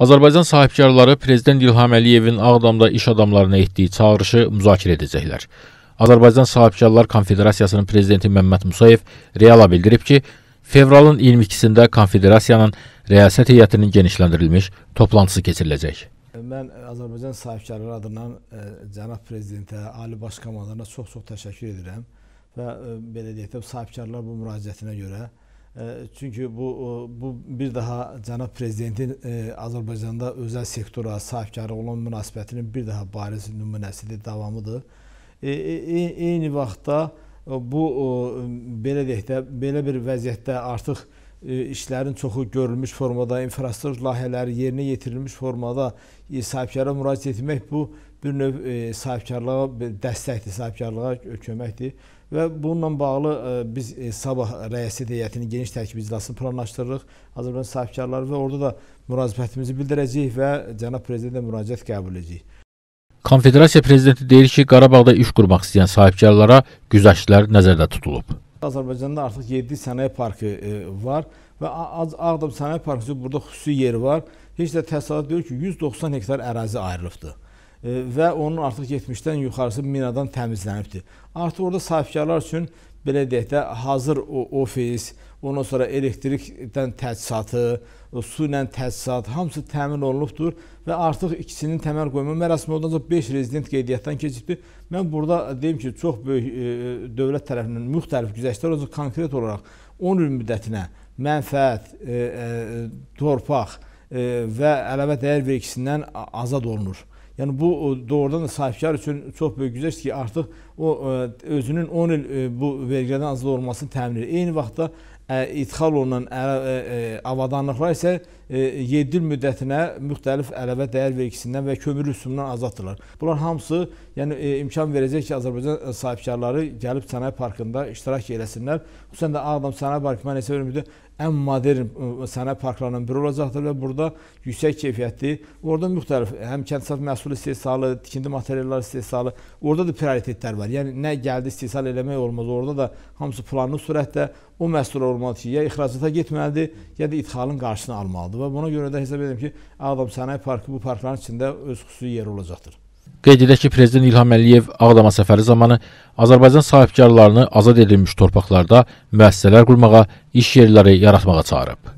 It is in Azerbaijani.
Azərbaycan sahibkarları Prezident İlham Əliyevin Ağdamda iş adamlarına etdiyi çağırışı müzakirə edəcəklər. Azərbaycan Sahibkarlar Konfederasiyasının prezidenti Məmməd Musayev reala bildirib ki, fevralın 22-də konfederasiyanın rəyasət heyətinin genişləndirilmiş toplantısı keçiriləcək. Mən Azərbaycan sahibkarları adından e, cənab prezidentə, ali baş komandalarına çox-çox təşəkkür edirəm və e, belə deyək də sahibkarlar bu müraciətinə görə Çünki bu e, bu bir daha cənab prezidentin e, Azərbaycanda özəl sektora sahibkarı olan münasibətinin bir daha bariz nümunəsidir, davamıdır. E, eyni vaxtda bu belə deyək də belə bir vəziyyətdə artıq E, işlərin çoxu görülmüş formada, infrastruktur layihələri yerinə yetirilmiş formada e, sahibkara müraciət etmək bu bir növ e, sahibkarlığa dəstəkdir, sahibkarlığa köməkdir. Və bununla bağlı biz sabah rəiyyət heyətinin geniş tərkib iclasını planlaşdırırıq. Azərbaycan sahibkarları və orada da münasibətimizi bildirəcəyik və cənab prezidentə müraciət qəbul edəcəyik. Konfederasiya prezidenti deyir ki, Qarabağda iş qurmaq istəyən sahibkarlara güzəştlər nəzərdə tutulub. Azərbaycanda artıq 7 sənaye parkı e, var və Ağdam sənaye parkı burada xüsusi yeri var. Heç də təsadüf deyil ki, 190 hektar ərazi ayrılıbdır. E, və onun artıq 70-dən yuxarısı minadan təmizlənibdir. Artıq orada sahibkarlar üçün belə deyək də hazır ofis, ondan sonra elektrikdən təchizatı, su ilə təchizat hamısı təmin olunubdur və artıq ikisinin təməl qoyma mərasimi oldan sonra 5 rezident qeydiyyatdan keçibdir. Mən burada deyim ki, çox böyük e, e, dövlət tərəfindən müxtəlif güzəştlər olacaq konkret olaraq 10 il müddətinə mənfəət, torpaq, E, və əlavə dəyər vergisindən azad olunur. Yəni bu doğrudan da sahibkar üçün çox böyük güzəştdir ki, artıq o e, özünün 10 il e, bu vergilərdən azad olmasını təmin edir. Eyni vaxtda idxal olunan avadanlıqlar isə 7 il müddətinə müxtəlif ələvə dəyər vergisindən və kömür rüsumundan azaddırlar. Bunlar hamısı yəni imkan verəcək ki, Azərbaycan sahibkarları gəlib sənaye parkında iştirak eləsinlər. Xüsusən də Ağdam sənaye parkı mən isə önümüzdə ən modern sənaye parklarından biri olacaqdır və burada yüksək keyfiyyətli, orada müxtəlif həm kəndsal məhsul istehsalı, tikindi materiallar istehsalı, orada da prioritetlər var. Yəni nə gəldi istehsal eləmək olmaz, orada da hamısı planlı sürətdə o məhsullar olmalıdır ki, ya ixracata getməlidir, ya da idxalın qarşısını almalıdır. Və buna görə də hesab edirəm ki, Ağdam Sənaye Parkı bu parkların içində öz xüsusi yeri olacaqdır. Qeyd edək ki, Prezident İlham Əliyev Ağdama səfəri zamanı Azərbaycan sahibkarlarını azad edilmiş torpaqlarda müəssisələr qurmağa, iş yerləri yaratmağa çağırıb.